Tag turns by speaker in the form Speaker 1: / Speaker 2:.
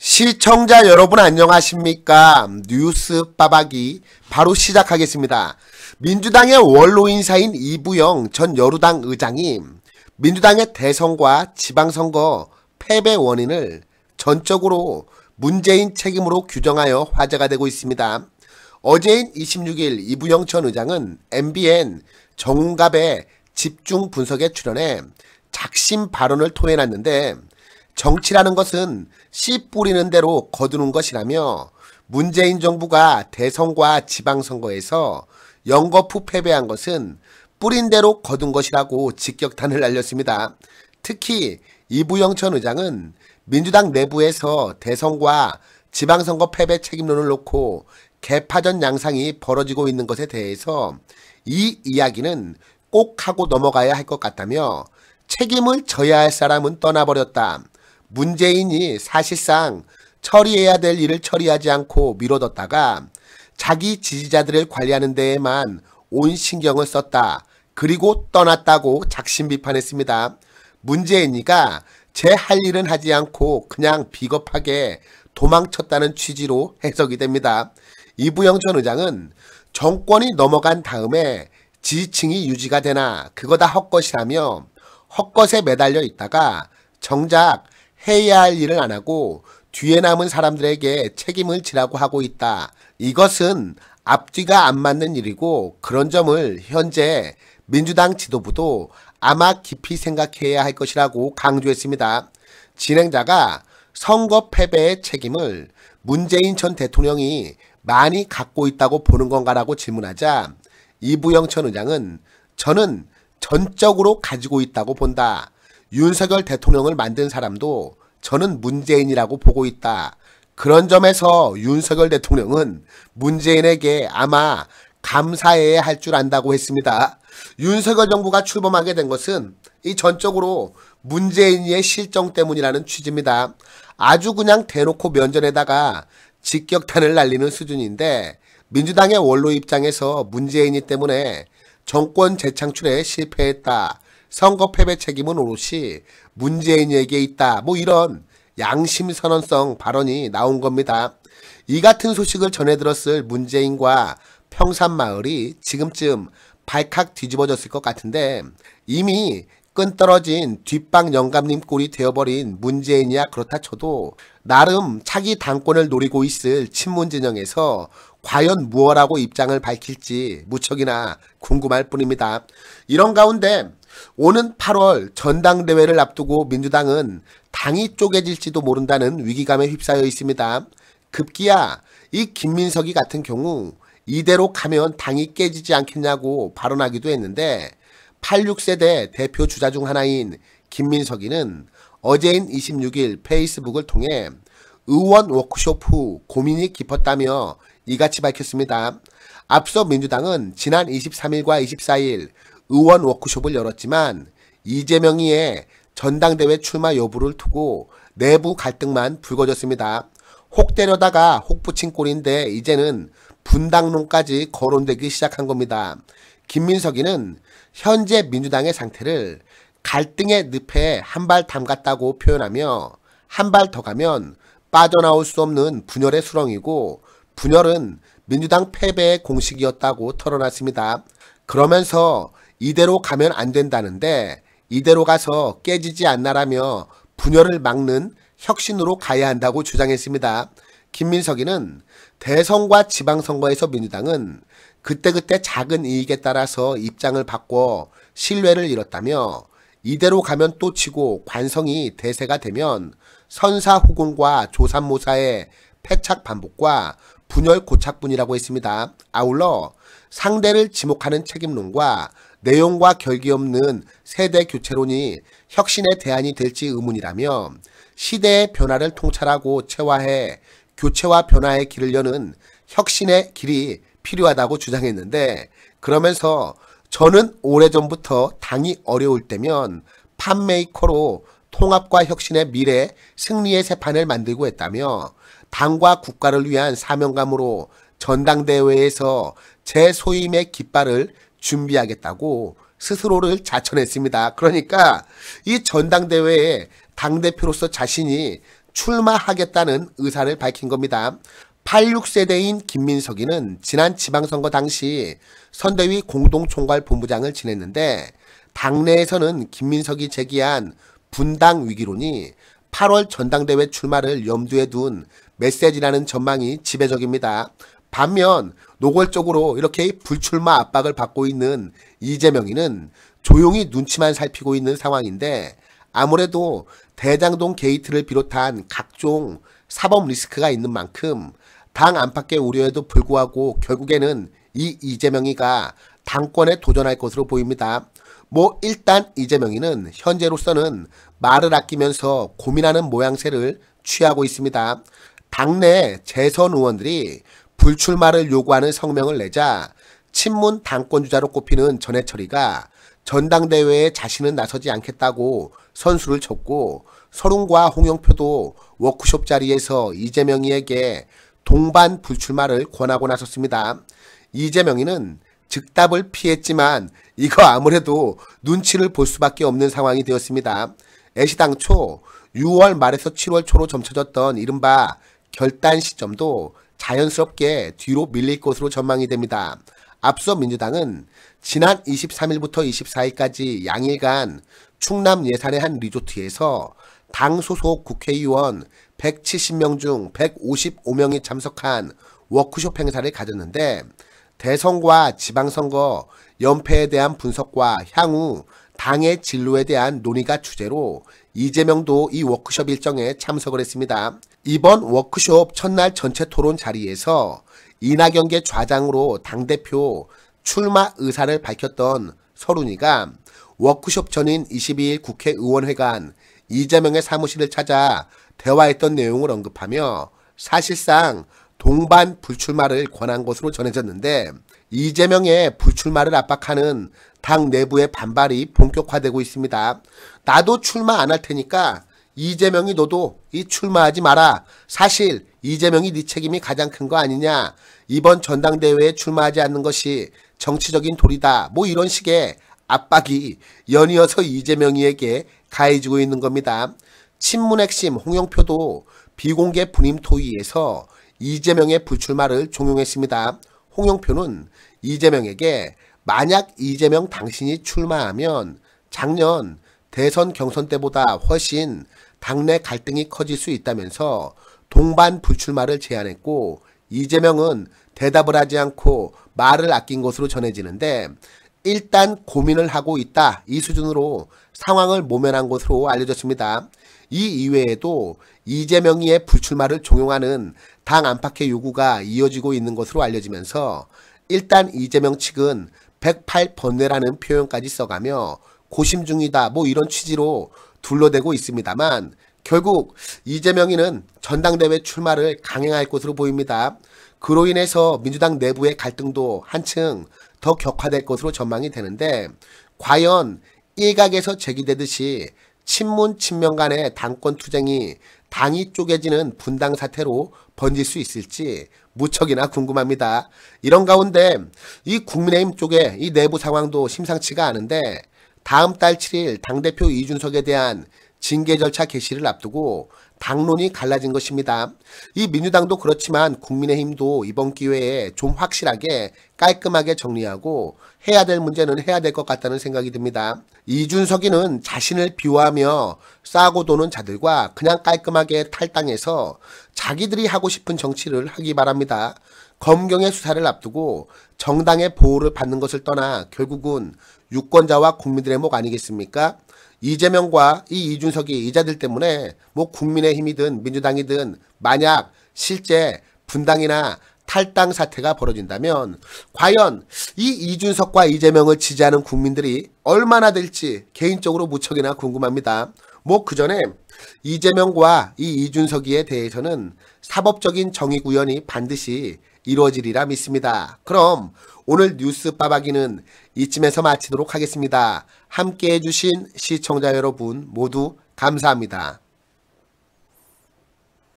Speaker 1: 시청자 여러분 안녕하십니까 뉴스 빠박이 바로 시작하겠습니다 민주당의 원로 인사인 이부영 전 여루당 의장이 민주당의 대선과 지방선거 패배 원인을 전적으로 문재인 책임으로 규정하여 화제가 되고 있습니다 어제인 26일 이부영 전 의장은 MBN 정갑의 집중 분석에 출연해 작심 발언을 토해놨는데 정치라는 것은 씨 뿌리는 대로 거두는 것이라며 문재인 정부가 대선과 지방선거에서 영거푸 패배한 것은 뿌린 대로 거둔 것이라고 직격탄을 날렸습니다. 특히 이부영천 의장은 민주당 내부에서 대선과 지방선거 패배 책임론을 놓고 개파전 양상이 벌어지고 있는 것에 대해서 이 이야기는 꼭 하고 넘어가야 할 것 같다며 책임을 져야 할 사람은 떠나버렸다. 문재인이 사실상 처리해야 될 일을 처리하지 않고 미뤄뒀다가 자기 지지자들을 관리하는 데에만 온 신경을 썼다. 그리고 떠났다고 작심 비판했습니다. 문재인이가 제 할 일은 하지 않고 그냥 비겁하게 도망쳤다는 취지로 해석이 됩니다. 이부영 전 의장은 정권이 넘어간 다음에 지지층이 유지가 되나 그거 다 헛것이라며 헛것에 매달려 있다가 정작 해야 할 일을 안 하고 뒤에 남은 사람들에게 책임을 지라고 하고 있다. 이것은 앞뒤가 안 맞는 일이고 그런 점을 현재 민주당 지도부도 아마 깊이 생각해야 할 것이라고 강조했습니다. 진행자가 선거 패배의 책임을 문재인 전 대통령이 많이 갖고 있다고 보는 건가라고 질문하자 이부영 전 의장은 저는 전적으로 가지고 있다고 본다. 윤석열 대통령을 만든 사람도 저는 문재인이라고 보고 있다. 그런 점에서 윤석열 대통령은 문재인에게 아마 감사해야 할 줄 안다고 했습니다. 윤석열 정부가 출범하게 된 것은 이 전적으로 문재인의 실정 때문이라는 취지입니다. 아주 그냥 대놓고 면전에다가 직격탄을 날리는 수준인데 민주당의 원로 입장에서 문재인이 때문에 정권 재창출에 실패했다. 선거 패배 책임은 오롯이 문재인에게 있다. 뭐 이런 양심 선언성 발언이 나온 겁니다. 이 같은 소식을 전해 들었을 문재인과 평산마을이 지금쯤 발칵 뒤집어졌을 것 같은데 이미 끈떨어진 뒷방 영감님 꼴이 되어버린 문재인이야 그렇다 쳐도 나름 차기 당권을 노리고 있을 친문 진영에서 과연 무엇라고 입장을 밝힐지 무척이나 궁금할 뿐입니다. 이런 가운데 오는 8월 전당대회를 앞두고 민주당은 당이 쪼개질지도 모른다는 위기감에 휩싸여 있습니다. 급기야 이 김민석이 같은 경우 이대로 가면 당이 깨지지 않겠냐고 발언하기도 했는데 86세대 대표 주자 중 하나인 김민석이는 어제인 26일 페이스북을 통해 의원 워크숍 후 고민이 깊었다며 이같이 밝혔습니다. 앞서 민주당은 지난 23일과 24일 의원 워크숍을 열었지만 이재명이의 전당대회 출마 여부를 두고 내부 갈등만 불거졌습니다. 혹 때려다가 혹 붙인 꼴인데 이제는 분당론까지 거론되기 시작한 겁니다. 김민석이는 현재 민주당의 상태를 갈등의 늪에 한 발 담갔다고 표현하며 한 발 더 가면 빠져나올 수 없는 분열의 수렁이고 분열은 민주당 패배의 공식이었다고 털어놨습니다. 그러면서 이대로 가면 안 된다는데 이대로 가서 깨지지 않나라며 분열을 막는 혁신으로 가야 한다고 주장했습니다. 김민석이는 대선과 지방선거에서 민주당은 그때그때 작은 이익에 따라서 입장을 바꿔 신뢰를 잃었다며 이대로 가면 또 치고 관성이 대세가 되면 선사후공과 조산모사의 패착 반복과 분열 고착분이라고 했습니다. 아울러 상대를 지목하는 책임론과 내용과 결기 없는 세대 교체론이 혁신의 대안이 될지 의문이라며 시대의 변화를 통찰하고 체화해 교체와 변화의 길을 여는 혁신의 길이 필요하다고 주장했는데 그러면서 저는 오래전부터 당이 어려울 때면 판메이커로 통합과 혁신의 미래, 승리의 세판을 만들고 했다며 당과 국가를 위한 사명감으로 전당대회에서 제 소임의 깃발을 준비하겠다고 스스로를 자천했습니다. 그러니까 이 전당대회에 당대표로서 자신이 출마하겠다는 의사를 밝힌 겁니다. 86세대인 김민석이는 지난 지방선거 당시 선대위 공동총괄 본부장을 지냈는데 당내에서는 김민석이 제기한 분당 위기론이 8월 전당대회 출마를 염두에 둔 메시지라는 전망이 지배적입니다. 반면 노골적으로 이렇게 불출마 압박을 받고 있는 이재명이는 조용히 눈치만 살피고 있는 상황인데 아무래도 대장동 게이트를 비롯한 각종 사법 리스크가 있는 만큼 당 안팎의 우려에도 불구하고 결국에는 이 이재명이가 당권에 도전할 것으로 보입니다. 뭐 일단 이재명이는 현재로서는 말을 아끼면서 고민하는 모양새를 취하고 있습니다. 당내 재선 의원들이 불출마를 요구하는 성명을 내자 친문 당권주자로 꼽히는 전해철이가 전당대회에 자신은 나서지 않겠다고 선수를 쳤고 서른과 홍영표도 워크숍 자리에서 이재명이에게 동반 불출마를 권하고 나섰습니다. 이재명이는 즉답을 피했지만 이거 아무래도 눈치를 볼 수밖에 없는 상황이 되었습니다. 애시당초 6월 말에서 7월 초로 점쳐졌던 이른바 결단 시점도 자연스럽게 뒤로 밀릴 것으로 전망이 됩니다. 앞서 민주당은 지난 23일부터 24일까지 양일간 충남 예산의 한 리조트에서 당 소속 국회의원 170명 중 155명이 참석한 워크숍 행사를 가졌는데 대선과 지방선거 연패에 대한 분석과 향후 당의 진로에 대한 논의가 주제로 이재명도 이 워크숍 일정에 참석을 했습니다. 이번 워크숍 첫날 전체 토론 자리에서 이낙연계 좌장으로 당대표 출마 의사를 밝혔던 서른이가 워크숍 전인 22일 국회의원회관 이재명의 사무실을 찾아 대화했던 내용을 언급하며 사실상 동반 불출마를 권한 것으로 전해졌는데 이재명의 불출마를 압박하는 당 내부의 반발이 본격화되고 있습니다. 나도 출마 안 할 테니까 이재명이 너도 이 출마하지 마라. 사실 이재명이 네 책임이 가장 큰 거 아니냐. 이번 전당대회에 출마하지 않는 것이 정치적인 도리다. 뭐 이런 식의 압박이 연이어서 이재명이에게 가해지고 있는 겁니다. 친문 핵심 홍영표도 비공개 분임 토의에서 이재명의 불출마를 종용했습니다. 홍영표는 이재명에게 만약 이재명 당신이 출마하면 작년 대선 경선 때보다 훨씬 당내 갈등이 커질 수 있다면서 동반 불출마를 제안했고 이재명은 대답을 하지 않고 말을 아낀 것으로 전해지는데 일단 고민을 하고 있다. 이 수준으로 상황을 모면한 것으로 알려졌습니다. 이 이외에도 이재명의 불출마를 종용하는 당 안팎의 요구가 이어지고 있는 것으로 알려지면서 일단 이재명 측은 108번뇌라는 표현까지 써가며 고심 중이다 뭐 이런 취지로 둘러대고 있습니다만 결국 이재명이는 전당대회 출마를 강행할 것으로 보입니다. 그로 인해서 민주당 내부의 갈등도 한층 더 격화될 것으로 전망이 되는데 과연 일각에서 제기되듯이 친문 친명 간의 당권 투쟁이 당이 쪼개지는 분당 사태로 번질 수 있을지 무척이나 궁금합니다. 이런 가운데 이 국민의힘 쪽에 이 내부 상황도 심상치가 않은데 다음 달 7일 당대표 이준석에 대한 징계 절차 개시를 앞두고 당론이 갈라진 것입니다. 이 민주당도 그렇지만 국민의힘도 이번 기회에 좀 확실하게 깔끔하게 정리하고 해야 될 문제는 해야 될 것 같다는 생각이 듭니다. 이준석이는 자신을 비호하며 싸고 도는 자들과 그냥 깔끔하게 탈당해서 자기들이 하고 싶은 정치를 하기 바랍니다. 검경의 수사를 앞두고 정당의 보호를 받는 것을 떠나 결국은 유권자와 국민들의 목 아니겠습니까? 이재명과 이 이준석이 이 자들 때문에 뭐 국민의힘이든 민주당이든 만약 실제 분당이나 탈당 사태가 벌어진다면 과연 이 이준석과 이재명을 지지하는 국민들이 얼마나 될지 개인적으로 무척이나 궁금합니다. 뭐그 전에 이재명과 이 이준석이에 대해서는 사법적인 정의 구현이 반드시 이루어지리라 믿습니다. 그럼 오늘 뉴스 빠박이는 이쯤에서 마치도록 하겠습니다. 함께 해주신 시청자 여러분 모두 감사합니다.